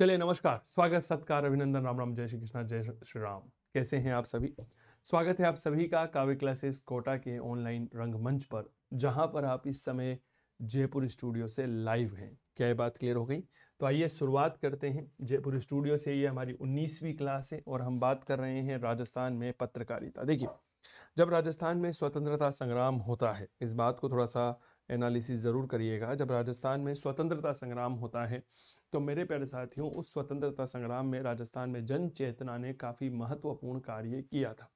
चलिए नमस्कार स्वागत सत्कार अभिनंदन राम राम जय श्री कृष्णा जय श्री राम कैसे हैं आप सभी स्वागत है आप सभी का काव्य क्लासेस कोटा के ऑनलाइन रंगमंच पर जहां पर आप इस समय जयपुर स्टूडियो से लाइव हैं क्या ये बात क्लियर हो गई तो आइए शुरुआत करते हैं जयपुर स्टूडियो से ये हमारी उन्नीसवीं क्लास है और हम बात कर रहे हैं राजस्थान में पत्रकारिता देखिए जब राजस्थान में स्वतंत्रता संग्राम होता है इस बात को थोड़ा सा एनालिसिस ज़रूर करिएगा जब राजस्थान में स्वतंत्रता संग्राम होता है तो मेरे प्यारे साथियों उस स्वतंत्रता संग्राम में राजस्थान में जन चेतना ने काफ़ी महत्वपूर्ण कार्य किया था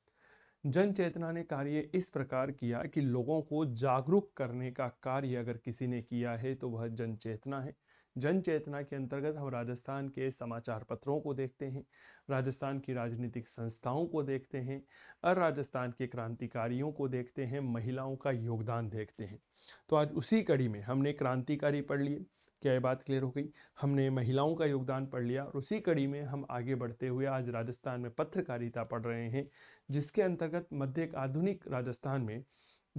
जन चेतना ने कार्य इस प्रकार किया कि लोगों को जागरूक करने का कार्य अगर किसी ने किया है तो वह जन चेतना है जन चेतना के अंतर्गत हम राजस्थान के समाचार पत्रों को देखते हैं राजस्थान की राजनीतिक संस्थाओं को देखते हैं और राजस्थान के क्रांतिकारियों को देखते हैं महिलाओं का योगदान देखते हैं तो आज उसी कड़ी में हमने क्रांतिकारी पढ़ लिए क्या ये बात क्लियर हो गई हमने महिलाओं का योगदान पढ़ लिया और उसी कड़ी में हम आगे बढ़ते हुए आज राजस्थान में पत्रकारिता पढ़ रहे हैं जिसके अंतर्गत मध्य आधुनिक राजस्थान में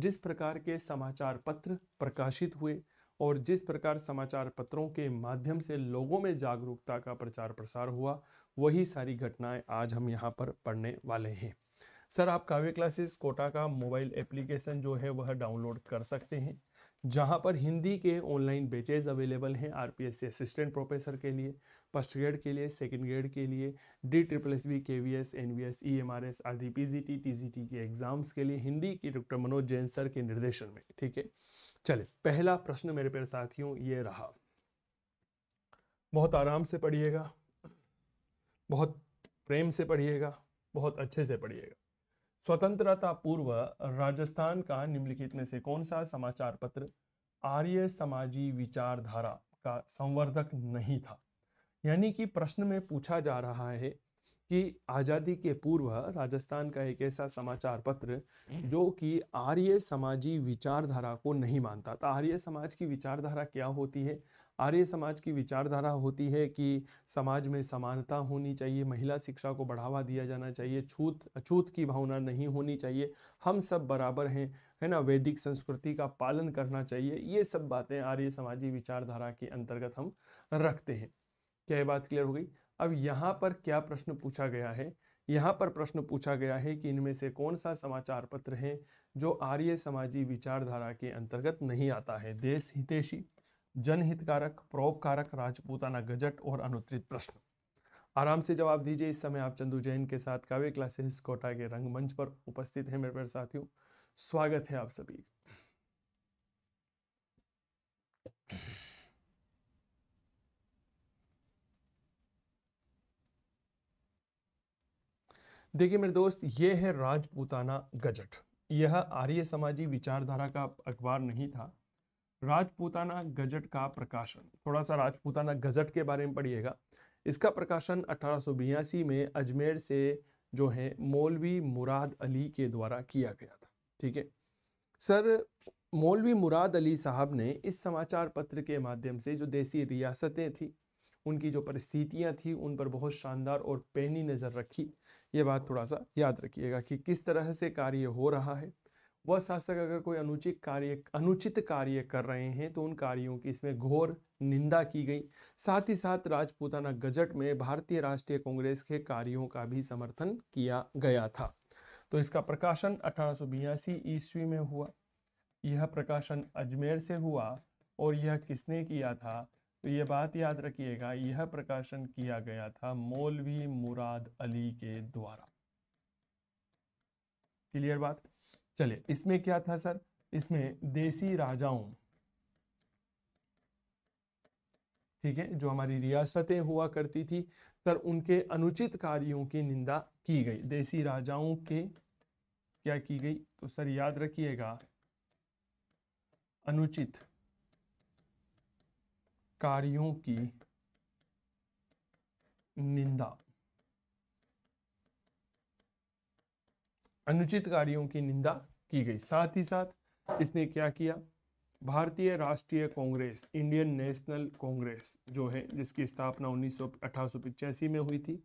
जिस प्रकार के समाचार पत्र प्रकाशित हुए और जिस प्रकार समाचार पत्रों के माध्यम से लोगों में जागरूकता का प्रचार प्रसार हुआ वही सारी घटनाएं आज हम यहाँ पर पढ़ने वाले हैं सर आप काव्य क्लासेस कोटा का मोबाइल एप्लीकेशन जो है वह डाउनलोड कर सकते हैं जहाँ पर हिंदी के ऑनलाइन बेचेज अवेलेबल हैं आर असिस्टेंट प्रोफेसर के लिए फर्स्ट ग्रेड के लिए सेकेंड ग्रेड के लिए D triple S B K V S N V S E M R S आदि P G T T G T के एग्जाम्स के लिए हिंदी की डॉक्टर मनोज जैन सर के निर्देशन में ठीक है चले पहला प्रश्न मेरे प्यारे साथियों ये रहा बहुत आराम से पढ़िएगा बहुत प्रेम से पढ़िएगा बहुत अच्छे से पढ़िएगा स्वतंत्रता पूर्व राजस्थान का निम्नलिखित में से कौन सा समाचार पत्र आर्य समाजी विचारधारा का संवर्धक नहीं था यानी कि प्रश्न में पूछा जा रहा है कि आज़ादी के पूर्व राजस्थान का एक ऐसा समाचार पत्र जो कि आर्य समाजी विचारधारा को नहीं मानता था तो आर्य समाज की विचारधारा क्या होती है आर्य समाज की विचारधारा होती है कि समाज में समानता होनी चाहिए महिला शिक्षा को बढ़ावा दिया जाना चाहिए छूत अछूत की भावना नहीं होनी चाहिए हम सब बराबर हैं है ना वैदिक संस्कृति का पालन करना चाहिए ये सब बातें आर्य समाजी विचारधारा के अंतर्गत हम रखते हैं क्या ये बात क्लियर हो गई अब यहाँ पर क्या प्रश्न पूछा गया है यहाँ पर प्रश्न पूछा गया है कि इनमें से कौन सा समाचार पत्र है जो आर्य समाजी विचारधारा के अंतर्गत नहीं आता है देश हितेशी जनहितकारक प्रोपकारक राजपूताना गजट और अनुत्तरित प्रश्न आराम से जवाब दीजिए इस समय आप चंदू जैन के साथ काव्य क्लासेस कोटा के रंगमंच पर उपस्थित हैं मेरे प्यारे साथियों स्वागत है आप सभी देखिए मेरे दोस्त ये है राजपूताना गजट यह आर्य समाजी विचारधारा का अखबार नहीं था राजपूताना गजट का प्रकाशन थोड़ा सा राजपूताना गजट के बारे में पढ़िएगा इसका प्रकाशन अठारह में अजमेर से जो है मौलवी मुराद अली के द्वारा किया गया था ठीक है सर मौलवी मुराद अली साहब ने इस समाचार पत्र के माध्यम से जो देसी रियासतें थी उनकी जो परिस्थितियां थी उन पर बहुत शानदार और पैनी नज़र रखी ये बात थोड़ा सा याद रखिएगा कि किस तरह से कार्य हो रहा है वह शासक अगर कोई अनुचित कार्य अनुचित कार्य कर रहे हैं तो उन कार्यों की इसमें घोर निंदा की गई साथ ही साथ राजपूताना गजट में भारतीय राष्ट्रीय कांग्रेस के कार्यों का भी समर्थन किया गया था तो इसका प्रकाशन अठारह ईस्वी में हुआ यह प्रकाशन अजमेर से हुआ और यह किसने किया था तो यह बात याद रखिएगा यह प्रकाशन किया गया था मौलवी मुराद अली के द्वारा क्लियर बात चलिए इसमें क्या था सर इसमें देसी राजाओं ठीक है जो हमारी रियासतें हुआ करती थी सर उनके अनुचित कार्यों की निंदा की गई देसी राजाओं के क्या की गई तो सर याद रखिएगा अनुचित कार्यों की निंदा अनुचित कार्यों की निंदा की गई साथ ही साथ इसने क्या किया भारतीय राष्ट्रीय कांग्रेस इंडियन नेशनल कांग्रेस जो है जिसकी स्थापना उन्नीस में हुई थी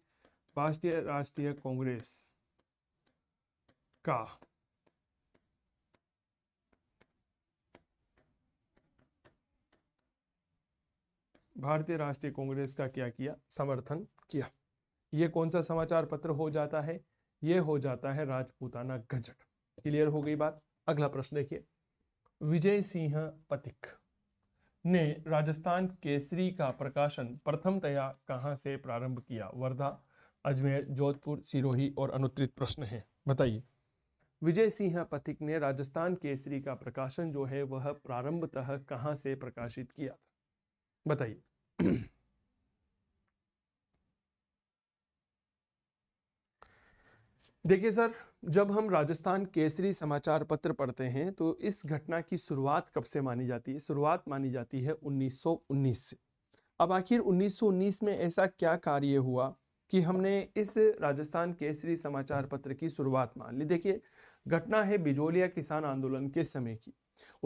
भारतीय राष्ट्रीय कांग्रेस का भारतीय राष्ट्रीय कांग्रेस का क्या किया समर्थन किया ये कौन सा समाचार पत्र हो जाता है ये हो जाता है राजपूताना गजट क्लियर हो गई बात अगला प्रश्न देखिए विजय सिंह पथिक ने राजस्थान केसरी का प्रकाशन प्रथमतया कहा से प्रारंभ किया वर्धा अजमेर जोधपुर सिरोही और अनुत्तरित प्रश्न है बताइए विजय सिंह पथिक ने राजस्थान केसरी का प्रकाशन जो है वह प्रारंभतः कहा से प्रकाशित किया था बताइए देखिए सर जब हम राजस्थान केसरी समाचार पत्र पढ़ते हैं तो इस घटना की शुरुआत कब से मानी जाती है शुरुआत मानी जाती है 1919 से अब आखिर 1919 में ऐसा क्या कार्य हुआ कि हमने इस राजस्थान केसरी समाचार पत्र की शुरुआत मान ली देखिए घटना है बिजोलिया किसान आंदोलन के समय की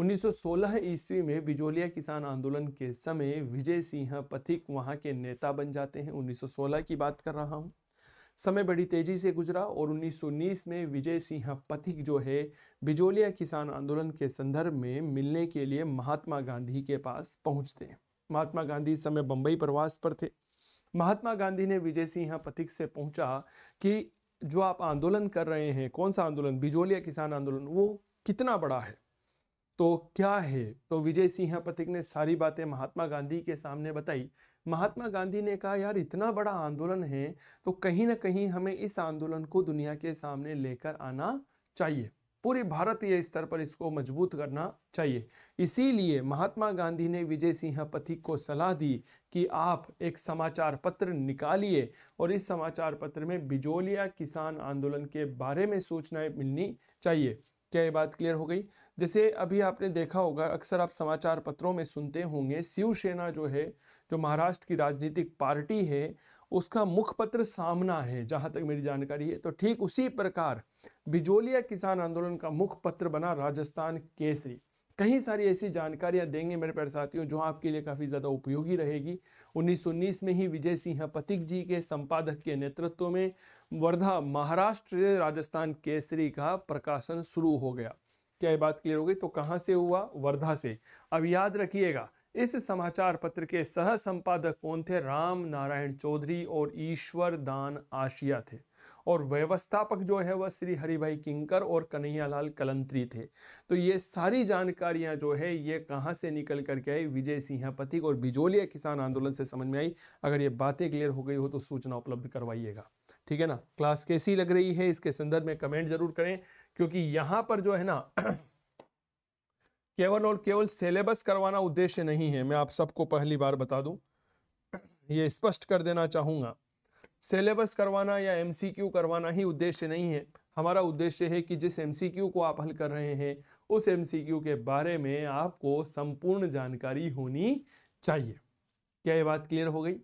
1916 ईस्वी में बिजोलिया किसान आंदोलन के समय विजय सिंह पथिक वहाँ के नेता बन जाते हैं 1916 की बात कर रहा हूँ समय बड़ी तेजी से गुजरा और 1919 में विजय सिंह पथिक जो है बिजोलिया किसान आंदोलन के संदर्भ में मिलने के लिए महात्मा गांधी के पास पहुंचते महात्मा गांधी इस समय बंबई प्रवास पर थे महात्मा गांधी ने विजय सिंह पथिक से पूछा कि जो आप आंदोलन कर रहे हैं कौन सा आंदोलन बिजोलिया किसान आंदोलन वो कितना बड़ा है तो क्या है तो विजय सिंह पथिक ने सारी बातें महात्मा गांधी के सामने बताई महात्मा गांधी ने कहा यार इतना बड़ा आंदोलन है तो कहीं ना कहीं हमें इस आंदोलन को दुनिया के सामने लेकर आना चाहिए पूरे भारतीय स्तर पर इसको मजबूत करना चाहिए इसीलिए महात्मा गांधी ने विजय सिंह पथिक को सलाह दी कि आप एक समाचार पत्र निकालिए और इस समाचार पत्र में बिजोलिया किसान आंदोलन के बारे में सूचनाएं मिलनी चाहिए क्या ये बात क्लियर हो गई जैसे अभी आपने देखा होगा अक्सर आप समाचार पत्रों में सुनते होंगे शिवसेना जो है जो महाराष्ट्र की राजनीतिक पार्टी है उसका मुखपत्र सामना है जहाँ तक मेरी जानकारी है तो ठीक उसी प्रकार बिजोलिया किसान आंदोलन का मुखपत्र बना राजस्थान केसरी कई सारी ऐसी जानकारियां देंगे मेरे प्यारे साथियों जो आपके लिए काफ़ी ज़्यादा उपयोगी रहेगी 1919 में ही विजय सिंह पतिक जी के संपादक के नेतृत्व में वर्धा महाराष्ट्र राजस्थान केसरी का प्रकाशन शुरू हो गया क्या ये बात क्लियर हो गई तो कहाँ से हुआ वर्धा से अब याद रखिएगा इस समाचार पत्र के सह संपादक कौन थे राम नारायण चौधरी और ईश्वर दान आशिया थे और व्यवस्थापक जो है वह श्री हरिभाई किंकर और कन्हैयालाल कलंत्री थे तो ये सारी जानकारियां जो है ये कहां से निकल करके आई विजय सिंह पथिक और बिजोलिया किसान आंदोलन से समझ में आई अगर ये बातें क्लियर हो गई हो तो सूचना उपलब्ध करवाइएगा ठीक है ना क्लास कैसी लग रही है इसके संदर्भ में कमेंट जरूर करें क्योंकि यहाँ पर जो है ना केवल और केवल सिलेबस करवाना उद्देश्य नहीं है मैं आप सबको पहली बार बता दूं ये स्पष्ट कर देना चाहूंगा सिलेबस करवाना या एम करवाना ही उद्देश्य नहीं है हमारा उद्देश्य है कि जिस एम को आप हल कर रहे हैं उस एम के बारे में आपको संपूर्ण जानकारी होनी चाहिए क्या ये बात क्लियर हो गई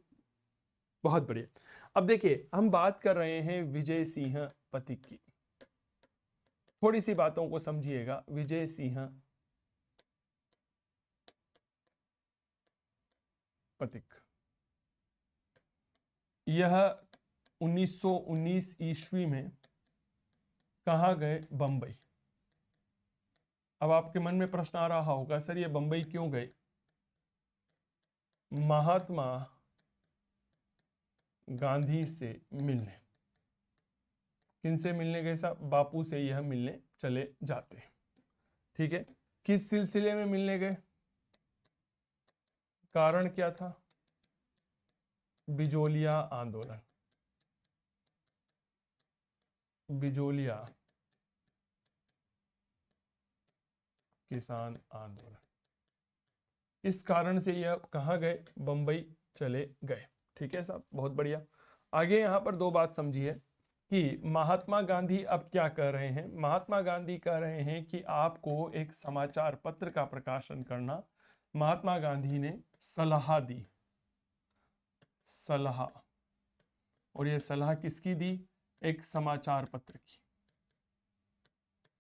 बहुत बढ़िया अब देखिए हम बात कर रहे हैं विजय सिंह पतिक की थोड़ी सी बातों को समझिएगा विजय सिंह पतिक यह 1919 ईस्वी में कहा गए बंबई अब आपके मन में प्रश्न आ रहा होगा सर ये बंबई क्यों गए महात्मा गांधी से मिलने किनसे मिलने गए साहब बापू से यह मिलने चले जाते हैं ठीक है किस सिलसिले में मिलने गए कारण क्या था बिजोलिया आंदोलन बिजोलिया किसान आंदोलन इस कारण से यह कहा गए बंबई चले गए ठीक है साहब बहुत बढ़िया आगे यहां पर दो बात समझिए कि महात्मा गांधी अब क्या कह रहे हैं महात्मा गांधी कह रहे हैं कि आपको एक समाचार पत्र का प्रकाशन करना महात्मा गांधी ने सलाह दी सलाह और यह सलाह किसकी दी एक समाचार पत्र की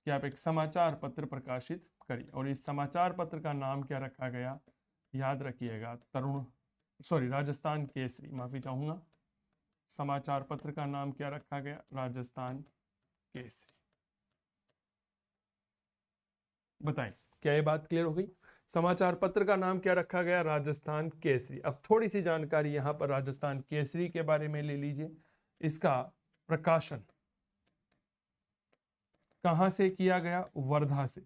कि आप एक समाचार पत्र प्रकाशित करिए और इस समाचार पत्र का नाम क्या रखा गया याद रखिएगा तरुण सॉरी राजस्थान केसरी माफी चाहूंगा समाचार पत्र का नाम क्या रखा गया राजस्थान केसरी बताएं क्या ये बात क्लियर हो गई समाचार पत्र का नाम क्या रखा गया राजस्थान केसरी अब थोड़ी सी जानकारी यहाँ पर राजस्थान केसरी के बारे में ले लीजिए इसका प्रकाशन कहां से किया गया वर्धा से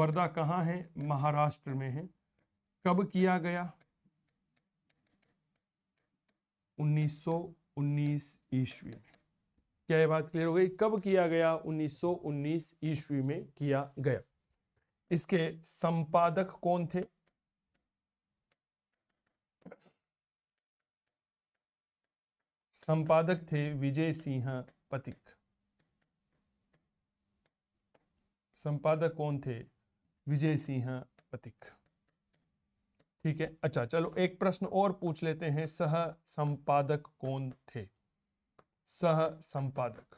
वर्धा कहां है महाराष्ट्र में है कब किया गया 1919 ईस्वी में क्या ये बात क्लियर हो गई कब किया गया 1919 ईस्वी में किया गया इसके संपादक कौन थे संपादक थे विजय सिंह पथिक संपादक कौन थे विजय सिंह पथिक ठीक है अच्छा चलो एक प्रश्न और पूछ लेते हैं सह संपादक कौन थे सह संपादक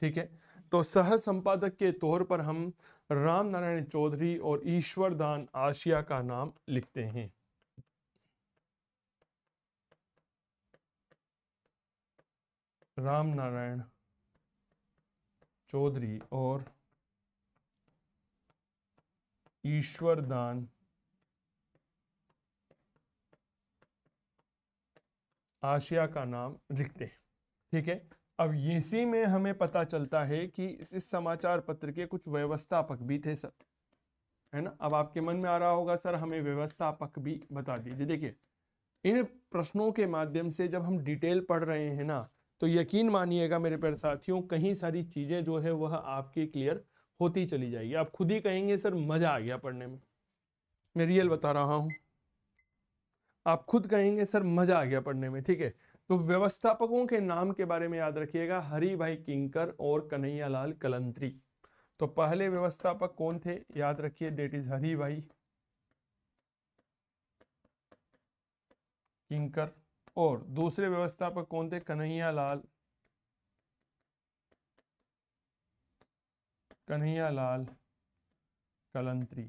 ठीक है तो सह संपादक के तौर पर हम राम नारायण चौधरी और ईश्वरदान आशिया का नाम लिखते हैं राम नारायण चौधरी और ईश्वरदान आशिया का नाम लिखते हैं ठीक है अब इसी में हमें पता चलता है कि इस समाचार पत्र के कुछ व्यवस्थापक भी थे सर है ना अब आपके मन में आ रहा होगा सर हमें व्यवस्थापक भी बता दीजिए देखिए इन प्रश्नों के माध्यम से जब हम डिटेल पढ़ रहे हैं ना तो यकीन मानिएगा मेरे प्यारे साथियों कहीं सारी चीज़ें जो है वह आपकी क्लियर होती चली जाएगी आप खुद ही कहेंगे सर मज़ा आ गया पढ़ने में मैं रियल बता रहा हूं आप खुद कहेंगे सर मज़ा आ गया पढ़ने में ठीक है तो व्यवस्थापकों के नाम के बारे में याद रखिएगा हरि भाई किंकर और कन्हैयालाल कलंत्री तो पहले व्यवस्थापक कौन थे याद रखिए डेट इज हरि भाई किंकर और दूसरे व्यवस्थापक कौन थे कन्हैया लाल कन्हैया लाल कलंत्री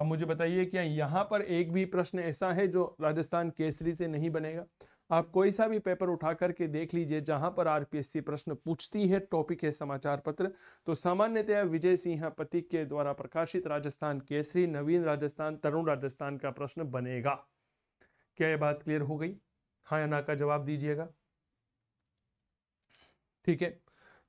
अब मुझे बताइए क्या यहाँ पर एक भी प्रश्न ऐसा है जो राजस्थान केसरी से नहीं बनेगा आप कोई सा भी पेपर उठा करके देख लीजिए जहां पर आरपीएससी प्रश्न पूछती है टॉपिक है समाचार पत्र तो सामान्यतया विजय सिंह पति के द्वारा प्रकाशित राजस्थान केसरी नवीन राजस्थान तरुण राजस्थान का प्रश्न बनेगा क्या ये बात क्लियर हो गई हाँ या ना का जवाब दीजिएगा ठीक है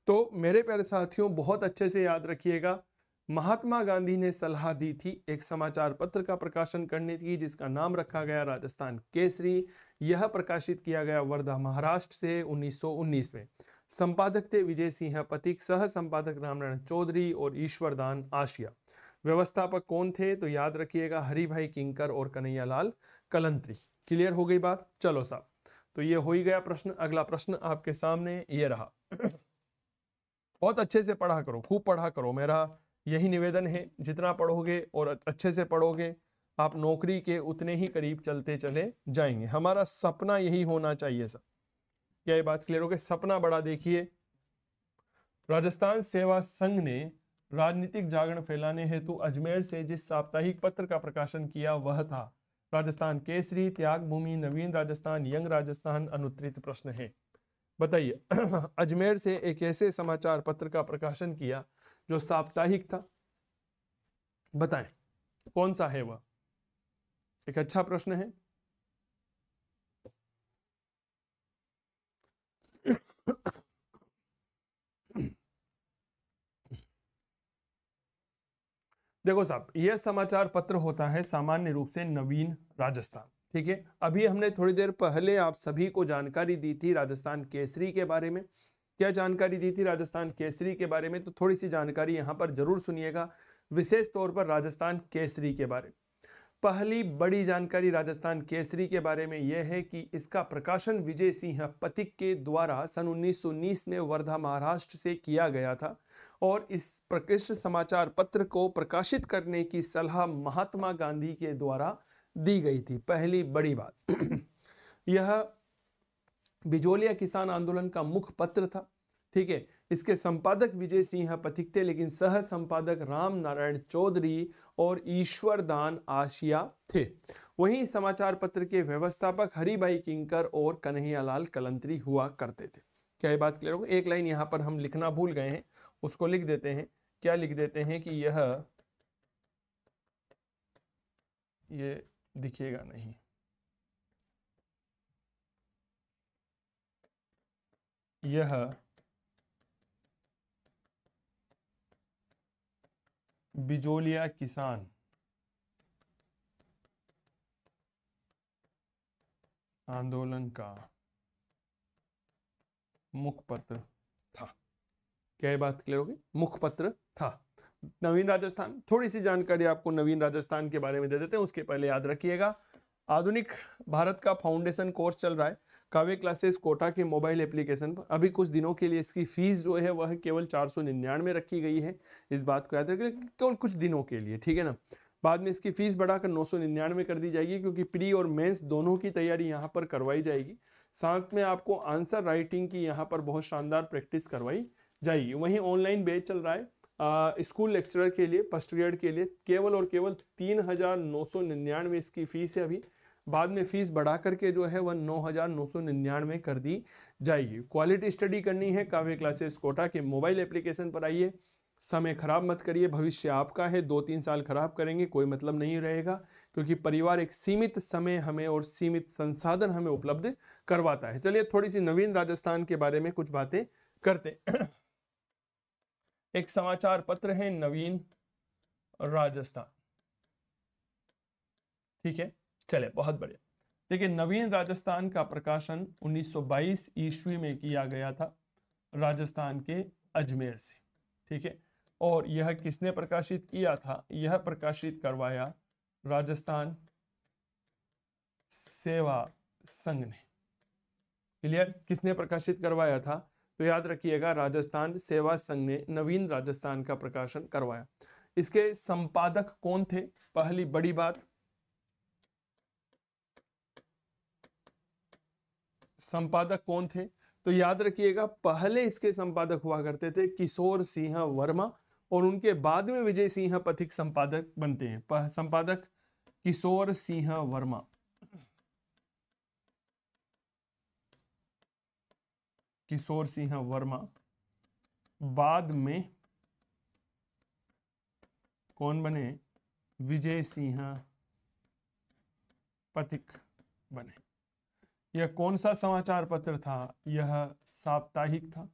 तो मेरे प्यारे साथियों बहुत अच्छे से याद रखिएगा महात्मा गांधी ने सलाह दी थी एक समाचार पत्र का प्रकाशन करने की जिसका नाम रखा गया राजस्थान केसरी यह प्रकाशित किया गया वर्धा महाराष्ट्र से 1919 में संपादक थे विजय सिंह पतिक सह संपादक रामनारायण चौधरी और ईश्वरदान आशिया व्यवस्थापक कौन थे तो याद रखिएगा हरिभाई किंकर और कन्हैयालाल कलंत्री क्लियर हो गई बात चलो साहब तो ये हो ही गया प्रश्न अगला प्रश्न आपके सामने ये रहा बहुत अच्छे से पढ़ा करो खूब पढ़ा करो मेरा यही निवेदन है जितना पढ़ोगे और अच्छे से पढ़ोगे आप नौकरी के उतने ही करीब चलते चले जाएंगे हमारा सपना यही होना चाहिए सर क्या ये बात क्लियर हो गई सपना बड़ा देखिए राजस्थान सेवा संघ ने राजनीतिक जागरण फैलाने हेतु अजमेर से जिस साप्ताहिक पत्र का प्रकाशन किया वह था राजस्थान केसरी त्याग भूमि नवीन राजस्थान यंग राजस्थान अनुत्तरित प्रश्न है बताइए अजमेर से एक ऐसे समाचार पत्र का प्रकाशन किया जो साप्ताहिक था बताएं कौन सा है वह एक अच्छा प्रश्न है देखो साहब यह समाचार पत्र होता है सामान्य रूप से नवीन राजस्थान ठीक है अभी हमने थोड़ी देर पहले आप सभी को जानकारी दी थी राजस्थान केसरी के बारे में क्या जानकारी दी थी राजस्थान केसरी के बारे में तो थोड़ी सी जानकारी यहाँ पर जरूर सुनिएगा विशेष तौर पर राजस्थान केसरी के बारे में पहली बड़ी जानकारी राजस्थान केसरी के बारे में यह है कि इसका प्रकाशन विजय सिंह पतिक के द्वारा सन 1919 में वर्धा महाराष्ट्र से किया गया था और इस प्रकृष्ट समाचार पत्र को प्रकाशित करने की सलाह महात्मा गांधी के द्वारा दी गई थी पहली बड़ी बात यह बिजोलिया किसान आंदोलन का मुख्य पत्र था ठीक है इसके संपादक विजय सिंह पथिक थे लेकिन सह संपादक राम नारायण चौधरी और ईश्वरदान आशिया थे वहीं समाचार पत्र के व्यवस्थापक हरिभाई किंकर और कन्हैयालाल कलंत्री हुआ करते थे क्या ये बात क्लियर हो एक लाइन यहाँ पर हम लिखना भूल गए हैं उसको लिख देते हैं क्या लिख देते हैं कि यह ये दिखेगा नहीं यह बिजोलिया किसान आंदोलन का मुखपत्र था क्या ये बात क्लियर हो गई मुखपत्र था नवीन राजस्थान थोड़ी सी जानकारी आपको नवीन राजस्थान के बारे में दे देते हैं उसके पहले याद रखिएगा आधुनिक भारत का फाउंडेशन कोर्स चल रहा है काव्य क्लासेस कोटा के मोबाइल एप्लीकेशन पर अभी कुछ दिनों के लिए इसकी फ़ीस जो है वह केवल चार सौ निन्यानवे रखी गई है इस बात को याद रखें केवल कुछ दिनों के लिए ठीक है ना बाद में इसकी फ़ीस बढ़ाकर नौ सौ निन्यानवे कर दी जाएगी क्योंकि प्री और मेंस दोनों की तैयारी यहाँ पर करवाई जाएगी साथ में आपको आंसर राइटिंग की यहाँ पर बहुत शानदार प्रैक्टिस करवाई जाएगी वहीं ऑनलाइन बेच चल रहा है स्कूल लेक्चरर के लिए फर्स्ट ग्रेड के लिए केवल और केवल तीन हज़ार नौ सौ निन्यानवे इसकी फ़ीस है अभी बाद में फ़ीस बढ़ा करके जो है वह नौ हज़ार नौ सौ निन्यानवे कर दी जाएगी क्वालिटी स्टडी करनी है काव्य क्लासेस कोटा के मोबाइल एप्लीकेशन पर आइए समय खराब मत करिए भविष्य आपका है दो तीन साल खराब करेंगे कोई मतलब नहीं रहेगा क्योंकि परिवार एक सीमित समय हमें और सीमित संसाधन हमें उपलब्ध करवाता है चलिए थोड़ी सी नवीन राजस्थान के बारे में कुछ बातें करते एक समाचार पत्र है नवीन राजस्थान ठीक है चले बहुत बढ़िया देखिए नवीन राजस्थान का प्रकाशन 1922 ईस्वी में किया गया था राजस्थान के अजमेर से ठीक है और यह किसने प्रकाशित किया था यह प्रकाशित करवाया राजस्थान सेवा संघ ने क्लियर किसने प्रकाशित करवाया था तो याद रखिएगा राजस्थान सेवा संघ ने नवीन राजस्थान का प्रकाशन करवाया इसके संपादक कौन थे पहली बड़ी बात संपादक कौन थे तो याद रखिएगा पहले इसके संपादक हुआ करते थे किशोर सिंह वर्मा और उनके बाद में विजय सिंह पथिक संपादक बनते हैं संपादक किशोर सिंह वर्मा किशोर सिंह वर्मा बाद में कौन बने विजय सिंह पथिक बने यह कौन सा समाचार पत्र था यह साप्ताहिक था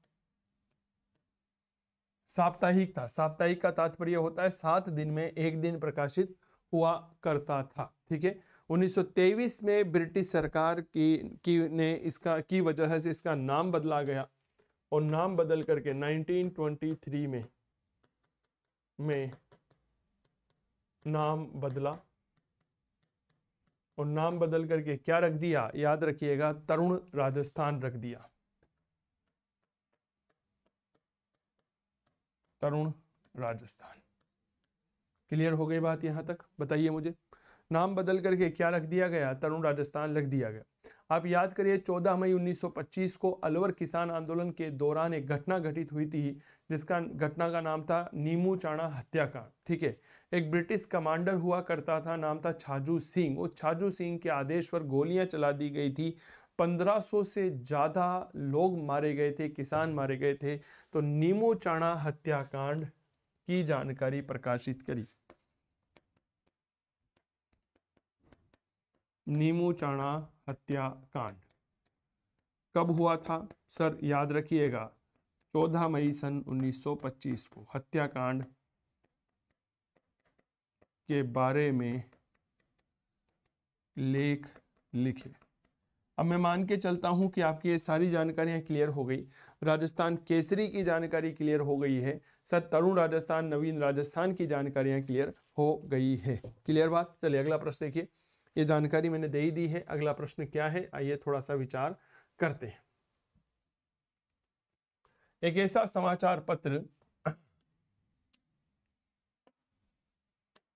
साप्ताहिक था साप्ताहिक का तात्पर्य होता है सात दिन में एक दिन प्रकाशित हुआ करता था ठीक है 1923 में ब्रिटिश सरकार की, की ने इसका की वजह से इसका नाम बदला गया और नाम बदल करके 1923 में में नाम बदला और नाम बदल करके क्या रख दिया याद रखिएगा तरुण राजस्थान रख दिया तरुण राजस्थान क्लियर हो गई बात यहां तक बताइए मुझे नाम बदल करके क्या रख दिया गया तरुण राजस्थान रख दिया गया आप याद करिए 14 मई 1925 को अलवर किसान आंदोलन के दौरान एक घटना घटित हुई थी जिसका घटना का नाम था नीमू चाणा हत्याकांड ठीक है एक ब्रिटिश कमांडर हुआ करता था नाम था छाजू सिंह वो छाजू सिंह के आदेश पर गोलियां चला दी गई थी 1500 से ज़्यादा लोग मारे गए थे किसान मारे गए थे तो नीमू चाणा हत्याकांड की जानकारी प्रकाशित करी नीमू चाणा हत्याकांड कब हुआ था सर याद रखिएगा 14 मई सन 1925 को हत्याकांड के बारे में लेख लिखे अब मैं मान के चलता हूं कि आपकी ये सारी जानकारियां क्लियर हो गई राजस्थान केसरी की जानकारी क्लियर हो गई है सर तरुण राजस्थान नवीन राजस्थान की जानकारियां क्लियर हो गई है क्लियर बात चलिए अगला प्रश्न देखिए ये जानकारी मैंने दे ही दी है अगला प्रश्न क्या है आइए थोड़ा सा विचार करते हैं एक ऐसा समाचार पत्र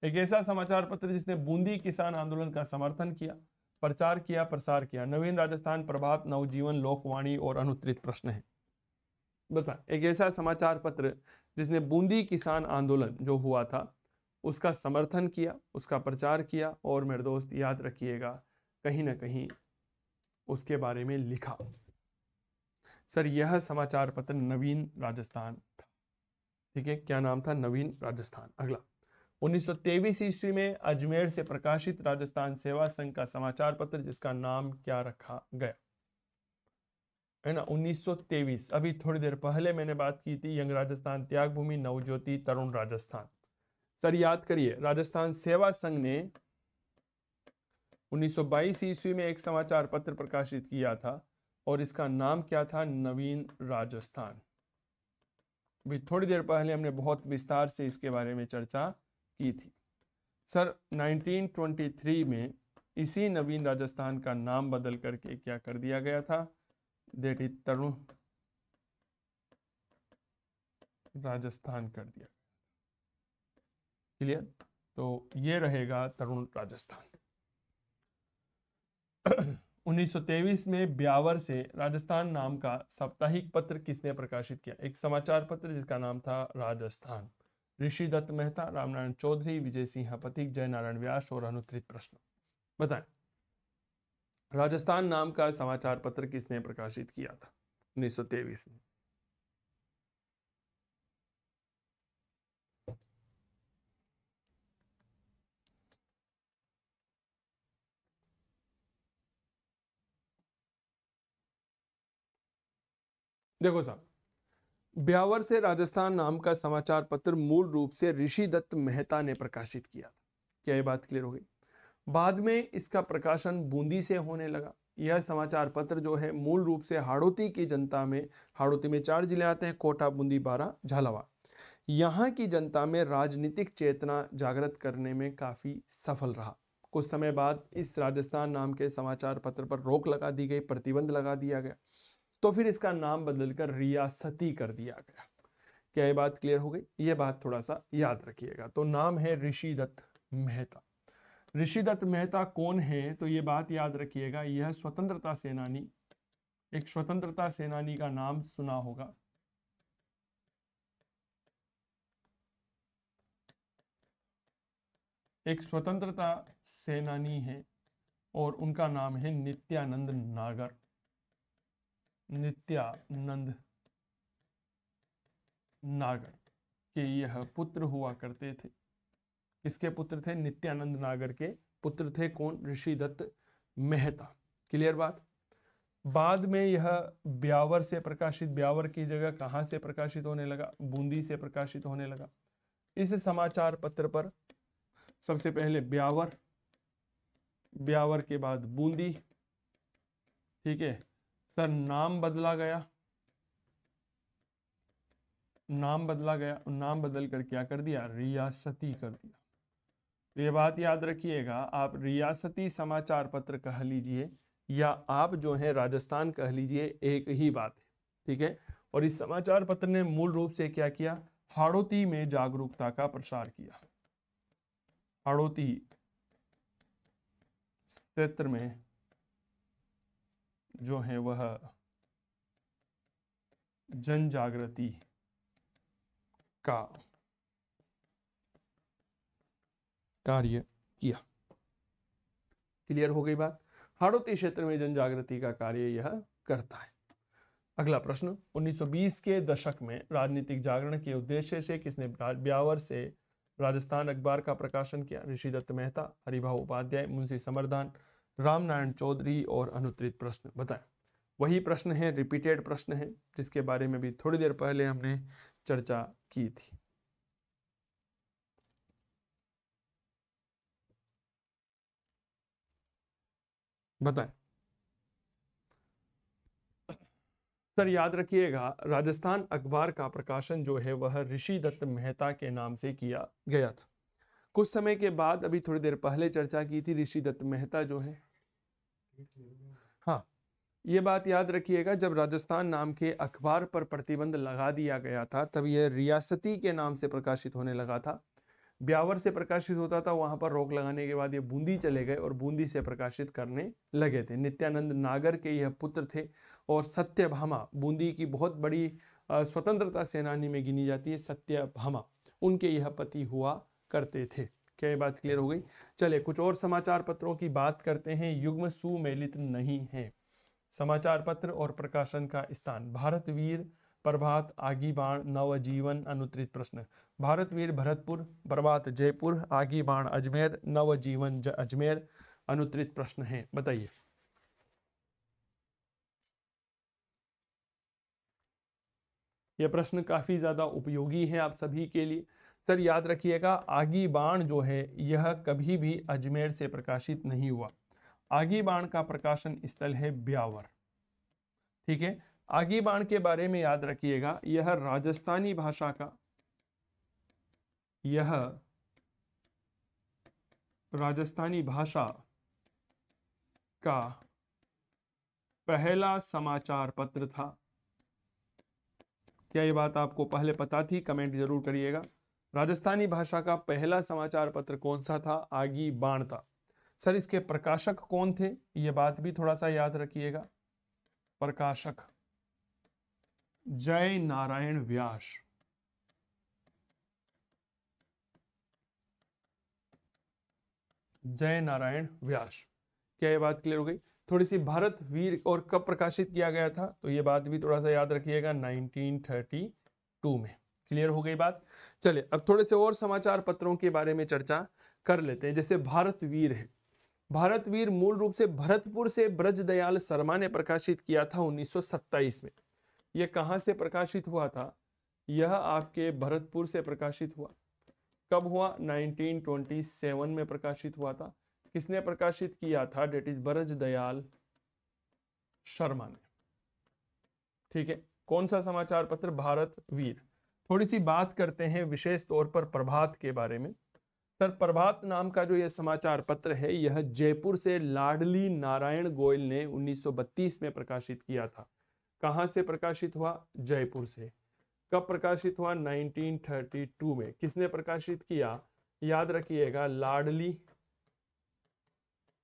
एक ऐसा समाचार पत्र जिसने बूंदी किसान आंदोलन का समर्थन किया प्रचार किया प्रसार किया नवीन राजस्थान प्रभात नवजीवन लोकवाणी और अनुत्तरित प्रश्न है बता एक ऐसा समाचार पत्र जिसने बूंदी किसान आंदोलन जो हुआ था उसका समर्थन किया उसका प्रचार किया और मेरे दोस्त याद रखिएगा कहीं ना कहीं उसके बारे में लिखा सर यह समाचार पत्र नवीन राजस्थान था ठीक है क्या नाम था नवीन राजस्थान अगला 1923 ईस्वी में अजमेर से प्रकाशित राजस्थान सेवा संघ का समाचार पत्र जिसका नाम क्या रखा गया है ना 1923 अभी थोड़ी देर पहले मैंने बात की थी यंग राजस्थान त्याग भूमि नवज्योति तरुण राजस्थान सर याद करिए राजस्थान सेवा संघ ने 1922 ईस्वी में एक समाचार पत्र प्रकाशित किया था और इसका नाम क्या था नवीन राजस्थान भी थोड़ी देर पहले हमने बहुत विस्तार से इसके बारे में चर्चा की थी सर 1923 में इसी नवीन राजस्थान का नाम बदल करके क्या कर दिया गया था देटी तरुण राजस्थान कर दिया क्लियर तो ये रहेगा तरुण राजस्थान 1923 में ब्यावर से राजस्थान नाम का साप्ताहिक पत्र किसने प्रकाशित किया एक समाचार पत्र जिसका नाम था राजस्थान ऋषि दत्त मेहता रामनारायण चौधरी विजय सिंह पथिक जयनारायण व्यास और अनुत्तरित प्रश्न बताएं राजस्थान नाम का समाचार पत्र किसने प्रकाशित किया था 1923 में देखो साहब ब्यावर से राजस्थान नाम का समाचार पत्र मूल रूप से ऋषि दत्त मेहता ने प्रकाशित किया था क्या ये बात क्लियर हो गई बाद में इसका प्रकाशन बूंदी से होने लगा यह समाचार पत्र जो है मूल रूप से हाड़ोती की जनता में हाड़ोती में चार जिले आते हैं कोटा बूंदी बारा झालावाड़ यहाँ की जनता में राजनीतिक चेतना जागृत करने में काफ़ी सफल रहा कुछ समय बाद इस राजस्थान नाम के समाचार पत्र पर रोक लगा दी गई प्रतिबंध लगा दिया गया तो फिर इसका नाम बदलकर रियासती कर दिया गया क्या ये बात क्लियर हो गई ये बात थोड़ा सा याद रखिएगा तो नाम है ऋषि दत्त मेहता ऋषि दत्त मेहता कौन है तो ये बात याद रखिएगा यह स्वतंत्रता सेनानी एक स्वतंत्रता सेनानी का नाम सुना होगा एक स्वतंत्रता सेनानी है और उनका नाम है नित्यानंद नागर नित्यानंद नागर के यह पुत्र हुआ करते थे इसके पुत्र थे नित्यानंद नागर के पुत्र थे कौन ऋषि दत्त मेहता क्लियर बात बाद में यह ब्यावर से प्रकाशित ब्यावर की जगह कहाँ से प्रकाशित होने लगा बूंदी से प्रकाशित होने लगा इस समाचार पत्र पर सबसे पहले ब्यावर ब्यावर के बाद बूंदी ठीक है सर नाम बदला गया नाम बदला गया नाम बदल कर क्या कर दिया रियासती कर दिया तो ये बात याद रखिएगा आप रियासती समाचार पत्र कह लीजिए या आप जो है राजस्थान कह लीजिए एक ही बात है ठीक है और इस समाचार पत्र ने मूल रूप से क्या किया हाड़ोती में जागरूकता का प्रसार किया हाड़ोती क्षेत्र में जो है वह जन जागृति का कार्य किया क्लियर हो गई बात हाड़ौती क्षेत्र में जन जागृति का कार्य यह करता है अगला प्रश्न 1920 के दशक में राजनीतिक जागरण के उद्देश्य से किसने ब्यावर से राजस्थान अखबार का प्रकाशन किया ऋषिदत्त मेहता हरिभाव उपाध्याय मुंशी समरदान रामनारायण चौधरी और अनुत्तरित प्रश्न बताएं वही प्रश्न है रिपीटेड प्रश्न है जिसके बारे में भी थोड़ी देर पहले हमने चर्चा की थी बताएं सर याद रखिएगा राजस्थान अखबार का प्रकाशन जो है वह ऋषि दत्त मेहता के नाम से किया गया था कुछ समय के बाद अभी थोड़ी देर पहले चर्चा की थी ऋषि दत्त मेहता जो है हाँ ये बात याद रखिएगा जब राजस्थान नाम के अखबार पर प्रतिबंध लगा दिया गया था तब यह रियासती के नाम से प्रकाशित होने लगा था ब्यावर से प्रकाशित होता था वहां पर रोक लगाने के बाद ये बूंदी चले गए और बूंदी से प्रकाशित करने लगे थे नित्यानंद नागर के यह पुत्र थे और सत्यभामा बूंदी की बहुत बड़ी स्वतंत्रता सेनानी में गिनी जाती है सत्यभामा उनके यह पति हुआ करते थे क्या ये बात क्लियर हो गई चले कुछ और समाचार पत्रों की बात करते हैं युग्म सुमेलित नहीं है समाचार पत्र और प्रकाशन का स्थान भारतवीर प्रभात आगीबाण नवजीवन अनुत्रित प्रश्न भारतवीर भरतपुर प्रभात जयपुर आगीबाण अजमेर नवजीवन अजमेर अनुत्रित प्रश्न है बताइए यह प्रश्न काफ़ी ज़्यादा उपयोगी है आप सभी के लिए सर याद रखिएगा आगी बाण जो है यह कभी भी अजमेर से प्रकाशित नहीं हुआ आगी बाण का प्रकाशन स्थल है ब्यावर ठीक है आगी बाण के बारे में याद रखिएगा यह राजस्थानी भाषा का यह राजस्थानी भाषा का पहला समाचार पत्र था क्या ये बात आपको पहले पता थी कमेंट जरूर करिएगा राजस्थानी भाषा का पहला समाचार पत्र कौन सा था आगी बाण था सर इसके प्रकाशक कौन थे ये बात भी थोड़ा सा याद रखिएगा प्रकाशक जय नारायण व्यास जय नारायण व्यास क्या ये बात क्लियर हो गई थोड़ी सी भारत वीर और कब प्रकाशित किया गया था तो ये बात भी थोड़ा सा याद रखिएगा 1932 में क्लियर हो गई बात चलिए अब थोड़े से और समाचार पत्रों के बारे में चर्चा कर लेते हैं जैसे भारतवीर है भारतवीर मूल रूप से भरतपुर से ब्रज दयाल शर्मा ने प्रकाशित किया था उन्नीस में यह कहाँ से प्रकाशित हुआ था यह आपके भरतपुर से प्रकाशित हुआ कब हुआ 1927 में प्रकाशित हुआ था किसने प्रकाशित किया था डेट इज ब्रज दयाल शर्मा ने ठीक है कौन सा समाचार पत्र भारत वीर थोड़ी सी बात करते हैं विशेष तौर पर प्रभात के बारे में सर प्रभात नाम का जो यह समाचार पत्र है यह जयपुर से लाडली नारायण गोयल ने 1932 में प्रकाशित किया था कहाँ से प्रकाशित हुआ जयपुर से कब प्रकाशित हुआ 1932 में किसने प्रकाशित किया याद रखिएगा लाडली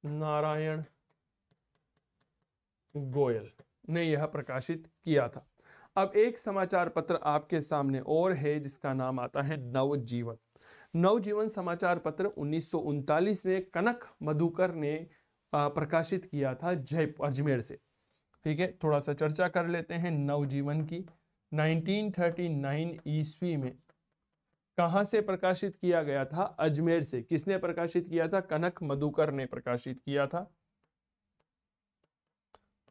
नारायण गोयल ने यह प्रकाशित किया था अब एक समाचार पत्र आपके सामने और है जिसका नाम आता है नवजीवन नवजीवन समाचार पत्र उन्नीस में कनक मधुकर ने प्रकाशित किया था जयपुर अजमेर से ठीक है थोड़ा सा चर्चा कर लेते हैं नवजीवन की 1939 ईस्वी में कहा से प्रकाशित किया गया था अजमेर से किसने प्रकाशित किया था कनक मधुकर ने प्रकाशित किया था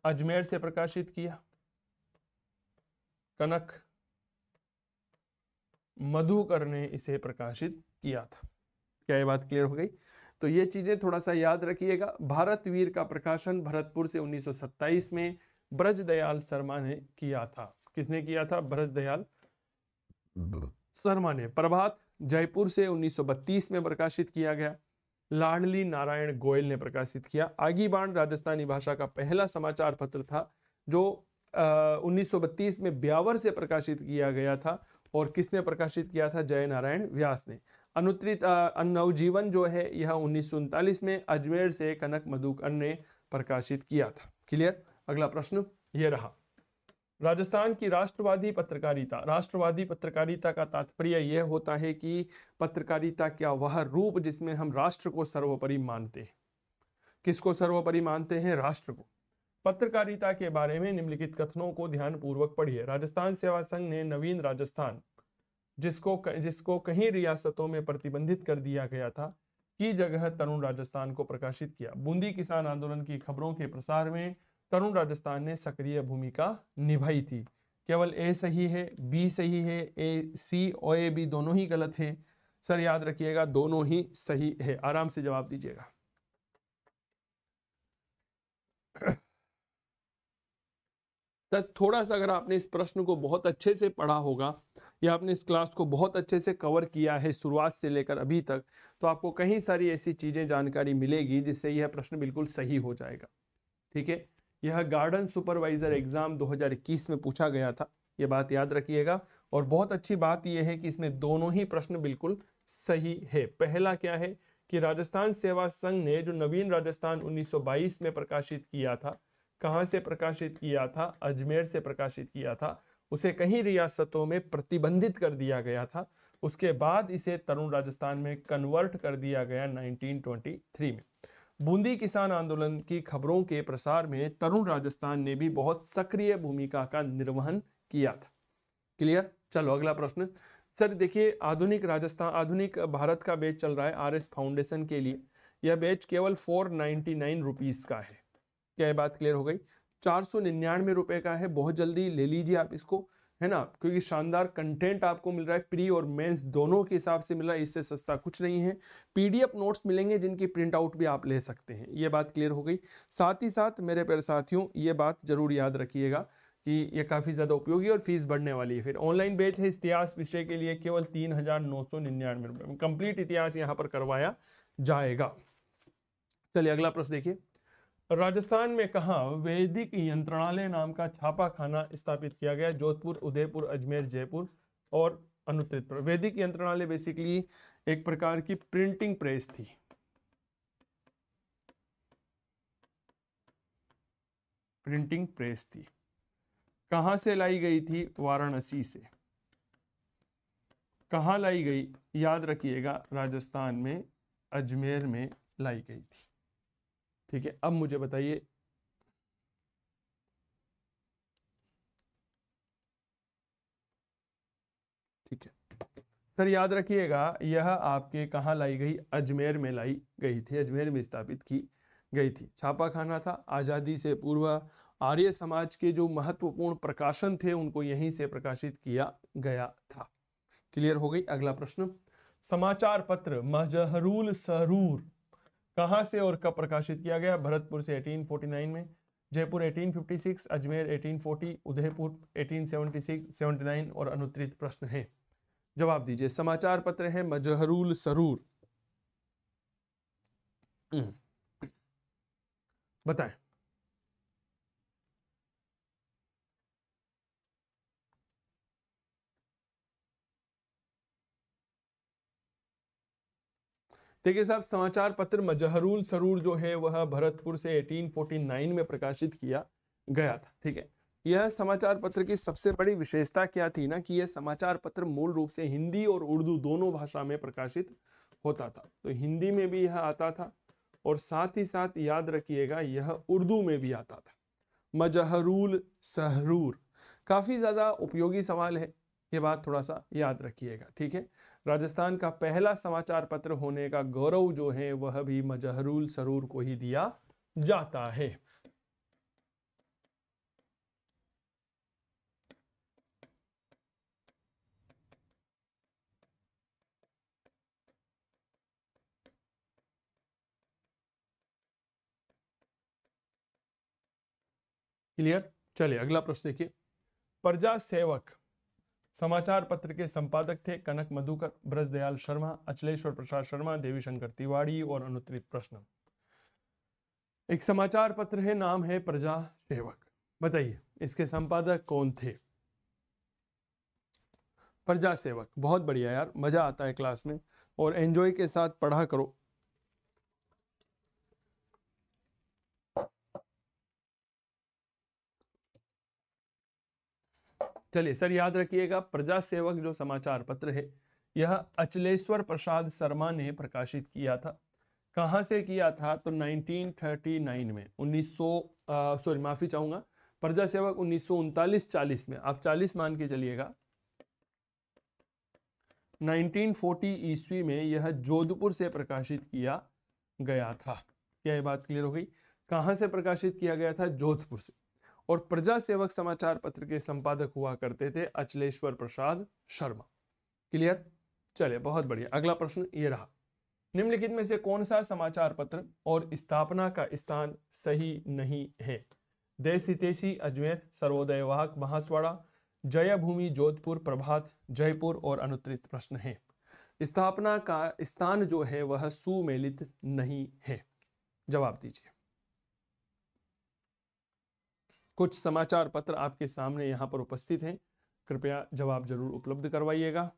अजमेर से प्रकाशित किया कनक मधुकर ने इसे प्रकाशित किया था क्या ये बात क्लियर हो गई तो ये चीजें थोड़ा सा याद रखिएगा भारत वीर का प्रकाशन भरतपुर से 1927 में ब्रज दयाल शर्मा ने किया था किसने किया था ब्रज दयाल शर्मा ने प्रभात जयपुर से 1932 में प्रकाशित किया गया लाडली नारायण गोयल ने प्रकाशित किया आगी बाण राजस्थानी भाषा का पहला समाचार पत्र था जो 1932 में ब्यावर से प्रकाशित किया गया था और किसने प्रकाशित किया था जय नारायण व्यास ने अनुत्रित नवजीवन जो है यह उन्नीस में अजमेर से कनक मधुकर ने प्रकाशित किया था क्लियर अगला प्रश्न ये रहा राजस्थान की राष्ट्रवादी पत्रकारिता राष्ट्रवादी पत्रकारिता का तात्पर्य यह होता है कि पत्रकारिता क्या वह रूप जिसमें हम राष्ट्र को सर्वोपरि मानते हैं किसको सर्वोपरि मानते हैं राष्ट्र को पत्रकारिता के बारे में निम्नलिखित कथनों को ध्यानपूर्वक पढ़िए राजस्थान सेवा संघ ने नवीन राजस्थान जिसको जिसको कहीं रियासतों में प्रतिबंधित कर दिया गया था की जगह तरुण राजस्थान को प्रकाशित किया बूंदी किसान आंदोलन की खबरों के प्रसार में तरुण राजस्थान ने सक्रिय भूमिका निभाई थी केवल ए सही है बी सही है ए सी और ए बी दोनों ही गलत है सर याद रखिएगा दोनों ही सही है आराम से जवाब दीजिएगा तब तो थोड़ा सा अगर आपने इस प्रश्न को बहुत अच्छे से पढ़ा होगा या आपने इस क्लास को बहुत अच्छे से कवर किया है शुरुआत से लेकर अभी तक तो आपको कई सारी ऐसी चीज़ें जानकारी मिलेगी जिससे यह प्रश्न बिल्कुल सही हो जाएगा ठीक है यह गार्डन सुपरवाइज़र एग्ज़ाम 2021 में पूछा गया था ये बात याद रखिएगा और बहुत अच्छी बात यह है कि इसमें दोनों ही प्रश्न बिल्कुल सही है पहला क्या है कि राजस्थान सेवा संघ ने जो नवीन राजस्थान 1922 में प्रकाशित किया था कहाँ से प्रकाशित किया था अजमेर से प्रकाशित किया था उसे कहीं रियासतों में प्रतिबंधित कर दिया गया था उसके बाद इसे तरुण राजस्थान में कन्वर्ट कर दिया गया 1923 में बूंदी किसान आंदोलन की खबरों के प्रसार में तरुण राजस्थान ने भी बहुत सक्रिय भूमिका का निर्वहन किया था क्लियर चलो अगला प्रश्न सर देखिए आधुनिक राजस्थान आधुनिक भारत का बेच चल रहा है आर एस फाउंडेशन के लिए यह बेच केवल फोर नाइन्टी नाइन रुपीज़ का है क्या ये बात क्लियर हो गई चार सौ निन्यानवे रुपये का है बहुत जल्दी ले लीजिए आप इसको है ना क्योंकि शानदार कंटेंट आपको मिल रहा है प्री और मेंस दोनों के हिसाब से मिल रहा है इससे सस्ता कुछ नहीं है पीडीएफ नोट्स मिलेंगे जिनकी प्रिंट आउट भी आप ले सकते हैं ये बात क्लियर हो गई साथ ही साथ मेरे प्यारे साथियों ये बात जरूर याद रखिएगा कि ये काफ़ी ज़्यादा उपयोगी और फीस बढ़ने वाली है फिर ऑनलाइन बेच है इतिहास विषय के लिए केवल तीन हज़ार नौ सौ निन्यानवे रुपये कंप्लीट इतिहास यहाँ पर करवाया जाएगा चलिए अगला प्रश्न देखिए राजस्थान में कहा वैदिक यंत्रणालय नाम का छापाखाना स्थापित किया गया जोधपुर उदयपुर अजमेर जयपुर और अनुत्तरित वैदिक यंत्रणालय बेसिकली एक प्रकार की प्रिंटिंग प्रेस थी प्रिंटिंग प्रेस थी कहा से लाई गई थी वाराणसी से कहा लाई गई याद रखिएगा राजस्थान में अजमेर में लाई गई थी ठीक है अब मुझे बताइए ठीक है सर याद रखिएगा यह आपके कहा लाई गई अजमेर में लाई गई थी अजमेर में स्थापित की गई थी छापा खाना था आज़ादी से पूर्व आर्य समाज के जो महत्वपूर्ण प्रकाशन थे उनको यहीं से प्रकाशित किया गया था क्लियर हो गई अगला प्रश्न समाचार पत्र मजहरूल सरूर कहाँ से और कब प्रकाशित किया गया भरतपुर से 1849 में जयपुर 1856 अजमेर 1840 उदयपुर 1876 79 और अनुत्तरित प्रश्न है जवाब दीजिए समाचार पत्र है मजहरुल सरूर हम्म। बताएं देखिए साहब समाचार पत्र मजहरुल सरूर जो है वह भरतपुर से 1849 में प्रकाशित किया गया था ठीक है यह समाचार पत्र की सबसे बड़ी विशेषता क्या थी ना कि यह समाचार पत्र मूल रूप से हिंदी और उर्दू दोनों भाषा में प्रकाशित होता था तो हिंदी में भी यह आता था और साथ ही साथ याद रखिएगा यह उर्दू में भी आता था मजहरुल सहरूर काफ़ी ज़्यादा उपयोगी सवाल है ये बात थोड़ा सा याद रखिएगा ठीक है राजस्थान का पहला समाचार पत्र होने का गौरव जो है वह भी मजहरूल सरूर को ही दिया जाता है क्लियर चलिए अगला प्रश्न देखिए प्रजा सेवक समाचार पत्र के संपादक थे कनक मधुकर ब्रजदयाल शर्मा अचलेश्वर प्रसाद शर्मा देवी शंकर तिवाड़ी और अनुत्रित प्रश्न एक समाचार पत्र है नाम है प्रजा सेवक बताइए इसके संपादक कौन थे प्रजा सेवक बहुत बढ़िया यार मजा आता है क्लास में और एंजॉय के साथ पढ़ा करो चलिए सर याद रखिएगा प्रजा सेवक जो समाचार पत्र है यह अचलेश्वर प्रसाद शर्मा ने प्रकाशित किया था कहाँ से किया था तो 1939 में 1900 सॉरी माफी चाहूंगा प्रजा सेवक उन्नीस सौ चालीस में आप 40 मान के चलिएगा 1940 ईस्वी में यह जोधपुर से प्रकाशित किया गया था क्या ये बात क्लियर हो गई कहाँ से प्रकाशित किया गया था जोधपुर से और प्रजा सेवक समाचार पत्र के संपादक हुआ करते थे अचलेश्वर प्रसाद शर्मा क्लियर चलिए बहुत बढ़िया अगला प्रश्न ये रहा निम्नलिखित में से कौन सा समाचार पत्र और स्थापना का स्थान सही नहीं है देश हितेशी अजमेर सर्वोदय वाहक जया भूमि जोधपुर प्रभात जयपुर और अनुत्तरित प्रश्न है स्थापना का स्थान जो है वह सुमेलित नहीं है जवाब दीजिए कुछ समाचार पत्र आपके सामने यहाँ पर उपस्थित हैं कृपया जवाब जरूर उपलब्ध करवाइएगा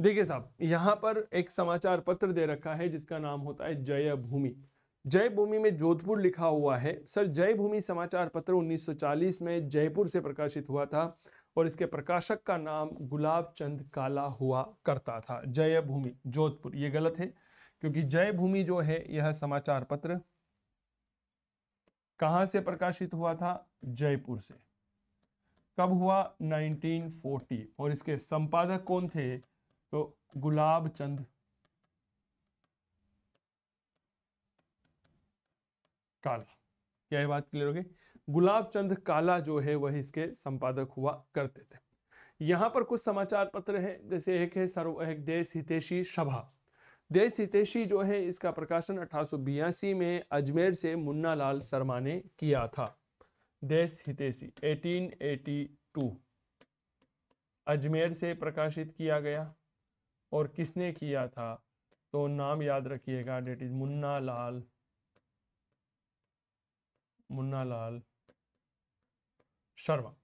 देखिए साहब यहाँ पर एक समाचार पत्र दे रखा है जिसका नाम होता है जय भूमि जय भूमि में जोधपुर लिखा हुआ है सर जय भूमि समाचार पत्र 1940 में जयपुर से प्रकाशित हुआ था और इसके प्रकाशक का नाम गुलाब चंद काला हुआ करता था जय भूमि जोधपुर ये गलत है क्योंकि जय भूमि जो है यह समाचार पत्र कहां से प्रकाशित हुआ था जयपुर से कब हुआ 1940 और इसके संपादक कौन थे तो गुलाब चंद काला क्या बात क्लियर होगी गुलाब चंद काला जो है वह इसके संपादक हुआ करते थे यहां पर कुछ समाचार पत्र है जैसे एक है सर्व एक देश हितेशी सभा देश हितेशी जो है इसका प्रकाशन अठारह में अजमेर से मुन्ना लाल शर्मा ने किया था देश हितेशी 1882 अजमेर से प्रकाशित किया गया और किसने किया था तो नाम याद रखिएगा that is Munna Lal Munna Lal Sharma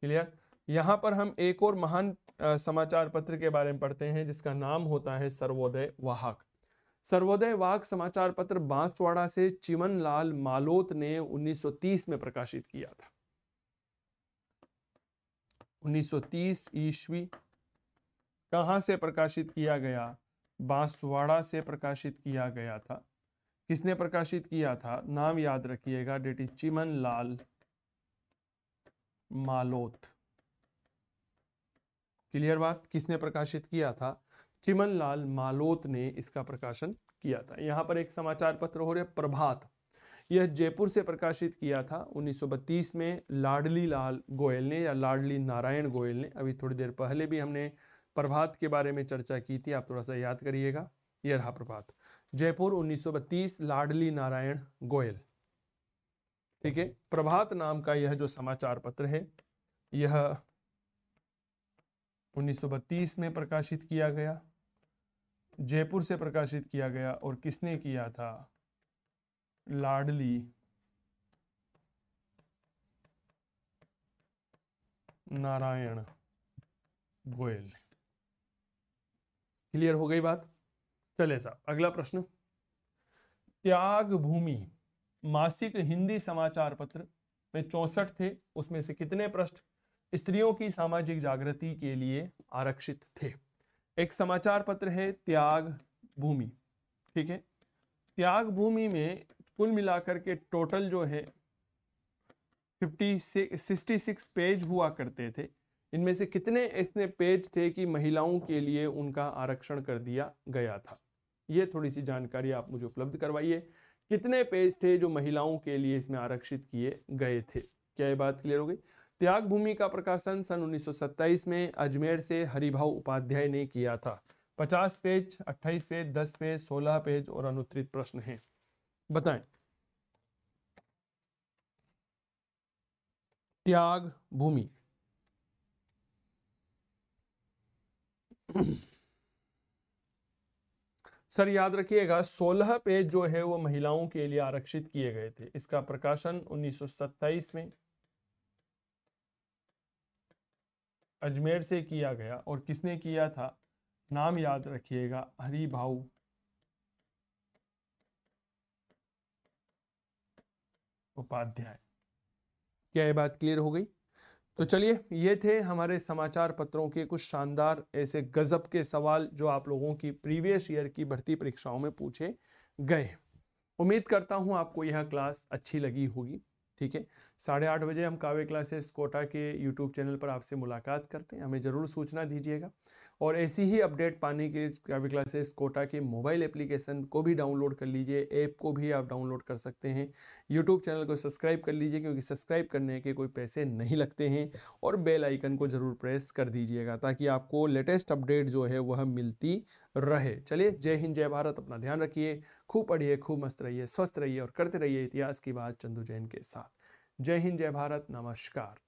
clear यहाँ पर हम एक और महान समाचार पत्र के बारे में पढ़ते हैं जिसका नाम होता है सर्वोदय वाहक सर्वोदय वाहक समाचार पत्र बांसवाड़ा से चिमन लाल मालोत ने 1930 में प्रकाशित किया था 1930 ईस्वी कहाँ से प्रकाशित किया गया बांसवाड़ा से प्रकाशित किया गया था किसने प्रकाशित किया था नाम याद रखिएगा that is Chiman Lal Malot clear बात किसने प्रकाशित किया था चिमन लाल मालोत ने इसका प्रकाशन किया था यहाँ पर एक समाचार पत्र हो रहा प्रभात यह जयपुर से प्रकाशित किया था 1932 में लाडली लाल गोयल ने या लाडली नारायण गोयल ने अभी थोड़ी देर पहले भी हमने प्रभात के बारे में चर्चा की थी आप थोड़ा सा याद करिएगा यह रहा प्रभात जयपुर 1932 लाडली नारायण गोयल ठीक है प्रभात नाम का यह जो समाचार पत्र है यह 1930 में प्रकाशित किया गया जयपुर से प्रकाशित किया गया और किसने किया था लाडली नारायण गोयल क्लियर हो गई बात चले साहब अगला प्रश्न त्याग भूमि मासिक हिंदी समाचार पत्र में चौसठ थे उसमें से कितने प्रश्न स्त्रियों की सामाजिक जागृति के लिए आरक्षित थे एक समाचार पत्र है त्याग भूमि ठीक है त्याग भूमि में कुल मिलाकर के टोटल जो है फिफ्टी सिक्सटी सिक्स पेज हुआ करते थे इनमें से कितने इतने पेज थे कि महिलाओं के लिए उनका आरक्षण कर दिया गया था ये थोड़ी सी जानकारी आप मुझे उपलब्ध करवाइए कितने पेज थे जो महिलाओं के लिए इसमें आरक्षित किए गए थे क्या ये बात क्लियर हो गई त्याग भूमि का प्रकाशन सन 1927 में अजमेर से हरिभाव उपाध्याय ने किया था 50 पेज 28 पेज 10 पेज 16 पेज और अनुत्तरित प्रश्न है बताएं त्याग भूमि सर याद रखिएगा 16 पेज जो है वो महिलाओं के लिए आरक्षित किए गए थे इसका प्रकाशन 1927 में अजमेर से किया गया और किसने किया था नाम याद रखिएगा हरी भाऊ उपाध्याय क्या ये बात क्लियर हो गई तो चलिए ये थे हमारे समाचार पत्रों के कुछ शानदार ऐसे गजब के सवाल जो आप लोगों की प्रीवियस ईयर की भर्ती परीक्षाओं में पूछे गए उम्मीद करता हूं आपको यह क्लास अच्छी लगी होगी ठीक है साढ़े आठ बजे हम काव्य क्लासेस कोटा के यूट्यूब चैनल पर आपसे मुलाकात करते हैं हमें ज़रूर सूचना दीजिएगा और ऐसी ही अपडेट पाने के लिए काव्य क्लासेस कोटा के मोबाइल एप्लीकेशन को भी डाउनलोड कर लीजिए ऐप को भी आप डाउनलोड कर सकते हैं यूट्यूब चैनल को सब्सक्राइब कर लीजिए क्योंकि सब्सक्राइब करने के कोई पैसे नहीं लगते हैं और बेल आइकन को ज़रूर प्रेस कर दीजिएगा ताकि आपको लेटेस्ट अपडेट जो है वह मिलती रहे चलिए जय हिंद जय भारत अपना ध्यान रखिए खूब पढ़िए खूब मस्त रहिए स्वस्थ रहिए और करते रहिए इतिहास की बात चंदू जैन के साथ जय हिंद जय भारत नमस्कार